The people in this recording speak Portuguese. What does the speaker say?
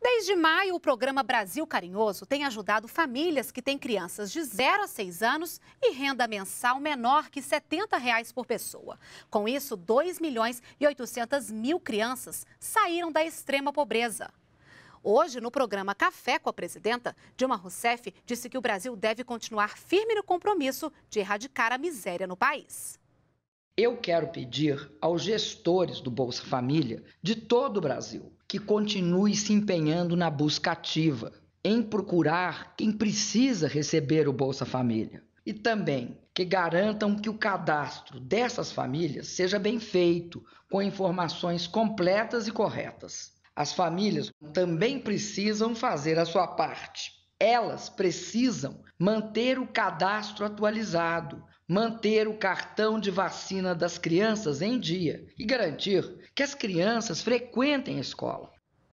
Desde maio, o programa Brasil Carinhoso tem ajudado famílias que têm crianças de 0 a 6 anos e renda mensal menor que R$ 70 reais por pessoa. Com isso, 2 milhões e 800 mil crianças saíram da extrema pobreza. Hoje, no programa Café com a Presidenta, Dilma Rousseff disse que o Brasil deve continuar firme no compromisso de erradicar a miséria no país. Eu quero pedir aos gestores do Bolsa Família de todo o Brasil que continue se empenhando na busca ativa em procurar quem precisa receber o Bolsa Família e também que garantam que o cadastro dessas famílias seja bem feito, com informações completas e corretas. As famílias também precisam fazer a sua parte elas precisam manter o cadastro atualizado, manter o cartão de vacina das crianças em dia e garantir que as crianças frequentem a escola.